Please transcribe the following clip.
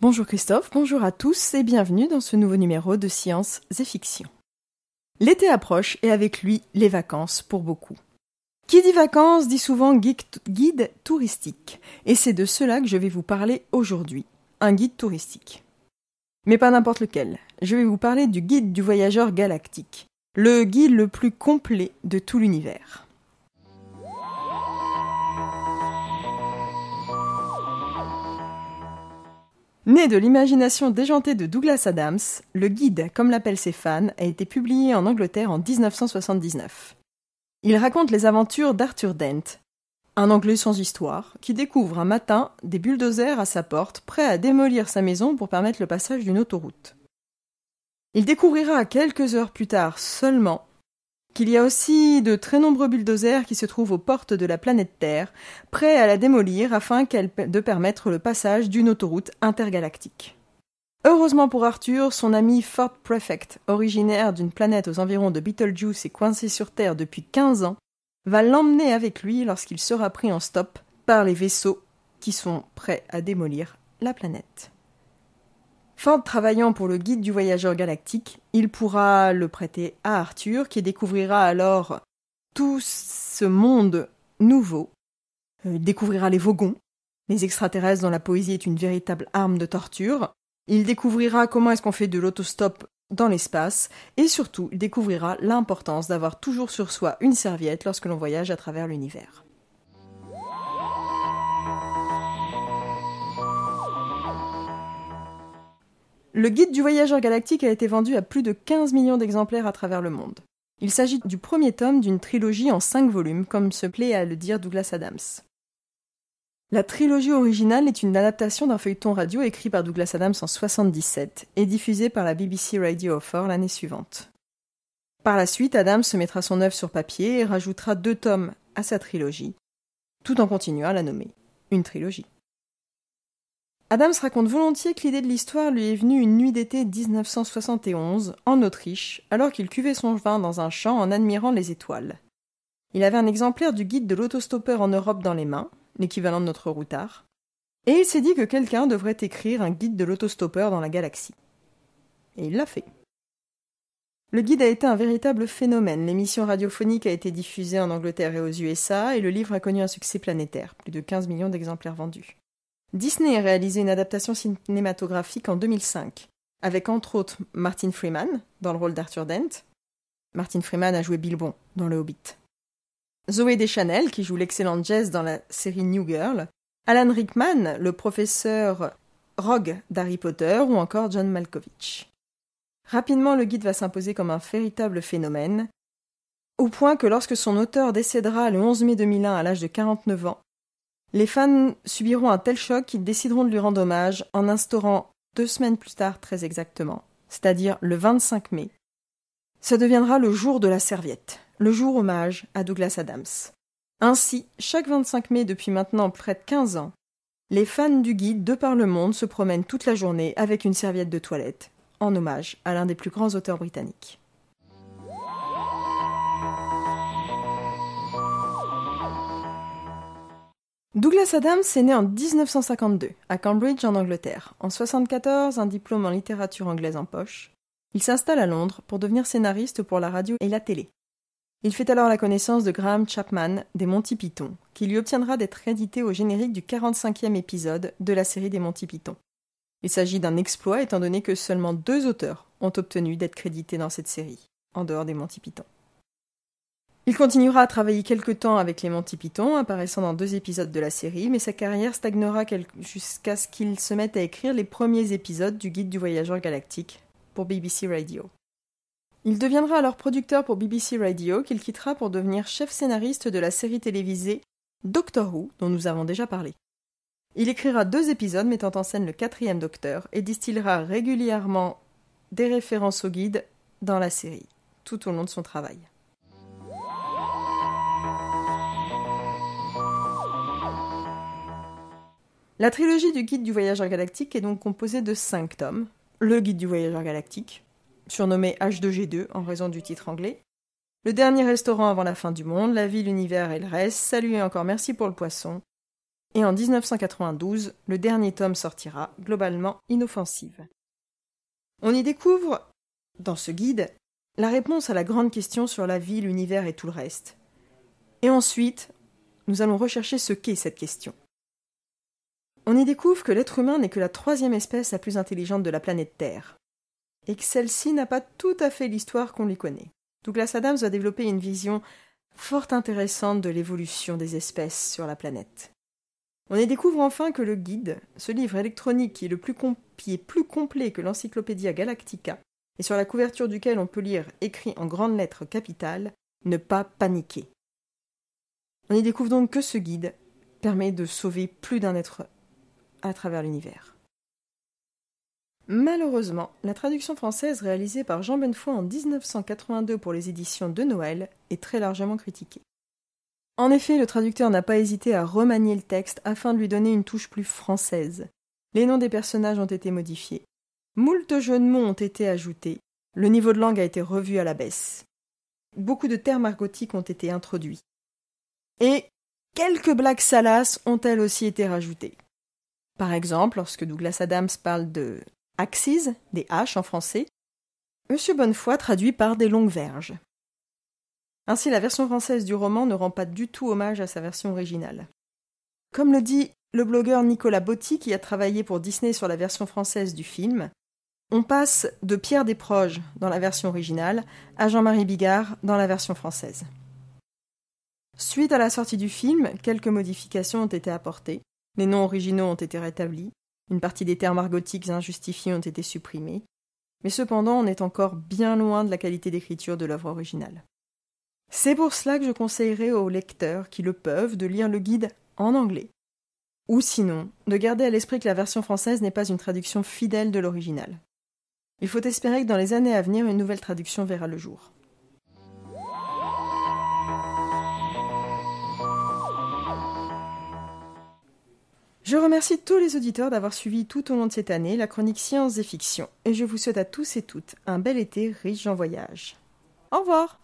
Bonjour Christophe, bonjour à tous et bienvenue dans ce nouveau numéro de Sciences et Fictions. L'été approche et avec lui les vacances pour beaucoup. Qui dit vacances dit souvent guide touristique, et c'est de cela que je vais vous parler aujourd'hui, un guide touristique. Mais pas n'importe lequel, je vais vous parler du guide du voyageur galactique, le guide le plus complet de tout l'univers. Né de l'imagination déjantée de Douglas Adams, le guide, comme l'appellent ses fans, a été publié en Angleterre en 1979. Il raconte les aventures d'Arthur Dent, un Anglais sans histoire, qui découvre un matin des bulldozers à sa porte, prêts à démolir sa maison pour permettre le passage d'une autoroute. Il découvrira quelques heures plus tard seulement qu'il y a aussi de très nombreux bulldozers qui se trouvent aux portes de la planète Terre, prêts à la démolir afin de permettre le passage d'une autoroute intergalactique. Heureusement pour Arthur, son ami Fort Prefect, originaire d'une planète aux environs de Beetlejuice et coincé sur Terre depuis 15 ans, va l'emmener avec lui lorsqu'il sera pris en stop par les vaisseaux qui sont prêts à démolir la planète de travaillant pour le guide du voyageur galactique, il pourra le prêter à Arthur qui découvrira alors tout ce monde nouveau, euh, il découvrira les Vogons, les extraterrestres dont la poésie est une véritable arme de torture, il découvrira comment est-ce qu'on fait de l'autostop dans l'espace, et surtout il découvrira l'importance d'avoir toujours sur soi une serviette lorsque l'on voyage à travers l'univers. Le guide du voyageur galactique a été vendu à plus de 15 millions d'exemplaires à travers le monde. Il s'agit du premier tome d'une trilogie en cinq volumes, comme se plaît à le dire Douglas Adams. La trilogie originale est une adaptation d'un feuilleton radio écrit par Douglas Adams en 1977 et diffusé par la BBC Radio 4 l'année suivante. Par la suite, Adams se mettra son œuvre sur papier et rajoutera deux tomes à sa trilogie, tout en continuant à la nommer une trilogie. Adams raconte volontiers que l'idée de l'histoire lui est venue une nuit d'été 1971, en Autriche, alors qu'il cuvait son vin dans un champ en admirant les étoiles. Il avait un exemplaire du guide de l'autostoppeur en Europe dans les mains, l'équivalent de notre routard, et il s'est dit que quelqu'un devrait écrire un guide de l'autostoppeur dans la galaxie. Et il l'a fait. Le guide a été un véritable phénomène. L'émission radiophonique a été diffusée en Angleterre et aux USA, et le livre a connu un succès planétaire, plus de 15 millions d'exemplaires vendus. Disney a réalisé une adaptation cinématographique en 2005, avec entre autres Martin Freeman dans le rôle d'Arthur Dent. Martin Freeman a joué Bilbon dans Le Hobbit. Zoé Deschanel, qui joue l'excellente Jess dans la série New Girl, Alan Rickman, le professeur Rogue d'Harry Potter, ou encore John Malkovich. Rapidement, le guide va s'imposer comme un véritable phénomène, au point que lorsque son auteur décédera le 11 mai 2001 à l'âge de 49 ans, les fans subiront un tel choc qu'ils décideront de lui rendre hommage en instaurant deux semaines plus tard très exactement, c'est-à-dire le 25 mai. Ça deviendra le jour de la serviette, le jour hommage à Douglas Adams. Ainsi, chaque 25 mai depuis maintenant près de 15 ans, les fans du guide de par le monde se promènent toute la journée avec une serviette de toilette, en hommage à l'un des plus grands auteurs britanniques. Douglas Adams est né en 1952 à Cambridge en Angleterre. En 1974, un diplôme en littérature anglaise en poche. Il s'installe à Londres pour devenir scénariste pour la radio et la télé. Il fait alors la connaissance de Graham Chapman des Monty Python, qui lui obtiendra d'être crédité au générique du 45e épisode de la série des Monty Python. Il s'agit d'un exploit étant donné que seulement deux auteurs ont obtenu d'être crédités dans cette série, en dehors des Monty Python. Il continuera à travailler quelque temps avec Monty Python, apparaissant dans deux épisodes de la série, mais sa carrière stagnera jusqu'à ce qu'il se mette à écrire les premiers épisodes du Guide du voyageur galactique pour BBC Radio. Il deviendra alors producteur pour BBC Radio, qu'il quittera pour devenir chef scénariste de la série télévisée Doctor Who, dont nous avons déjà parlé. Il écrira deux épisodes mettant en scène le quatrième Docteur et distillera régulièrement des références au guide dans la série, tout au long de son travail. La trilogie du Guide du Voyageur Galactique est donc composée de cinq tomes. Le Guide du Voyageur Galactique, surnommé H2G2 en raison du titre anglais, Le Dernier Restaurant avant la fin du monde, La vie, l'univers et le reste, Salut et encore merci pour le poisson, et en 1992, le dernier tome sortira, globalement inoffensive. On y découvre, dans ce guide, la réponse à la grande question sur la vie, l'univers et tout le reste. Et ensuite, nous allons rechercher ce qu'est cette question. On y découvre que l'être humain n'est que la troisième espèce la plus intelligente de la planète Terre, et que celle-ci n'a pas tout à fait l'histoire qu'on lui connaît. Douglas Adams a développé une vision fort intéressante de l'évolution des espèces sur la planète. On y découvre enfin que le guide, ce livre électronique qui est, le plus, plus complet que l'Encyclopédia Galactica, et sur la couverture duquel on peut lire, écrit en grandes lettres capitales, Ne pas paniquer. On y découvre donc que ce guide permet de sauver plus d'un être à travers l'univers. Malheureusement, la traduction française réalisée par Jean Benfoy en 1982 pour les éditions de Noël est très largement critiquée. En effet, le traducteur n'a pas hésité à remanier le texte afin de lui donner une touche plus française. Les noms des personnages ont été modifiés. Moult jeux de mots ont été ajoutés. Le niveau de langue a été revu à la baisse. Beaucoup de termes argotiques ont été introduits. Et quelques blagues salaces ont elles aussi été rajoutées. Par exemple, lorsque Douglas Adams parle de axes, des haches en français, Monsieur Bonnefoy traduit par des longues verges. Ainsi, la version française du roman ne rend pas du tout hommage à sa version originale. Comme le dit le blogueur Nicolas Botti, qui a travaillé pour Disney sur la version française du film, on passe de Pierre Desproges dans la version originale à Jean-Marie Bigard dans la version française. Suite à la sortie du film, quelques modifications ont été apportées, les noms originaux ont été rétablis, une partie des termes argotiques injustifiés ont été supprimés, mais cependant on est encore bien loin de la qualité d'écriture de l'œuvre originale. C'est pour cela que je conseillerais aux lecteurs qui le peuvent de lire le guide en anglais, ou sinon de garder à l'esprit que la version française n'est pas une traduction fidèle de l'original. Il faut espérer que dans les années à venir une nouvelle traduction verra le jour. Je remercie tous les auditeurs d'avoir suivi tout au long de cette année la chronique Sciences et Fictions, et je vous souhaite à tous et toutes un bel été riche en voyages. Au revoir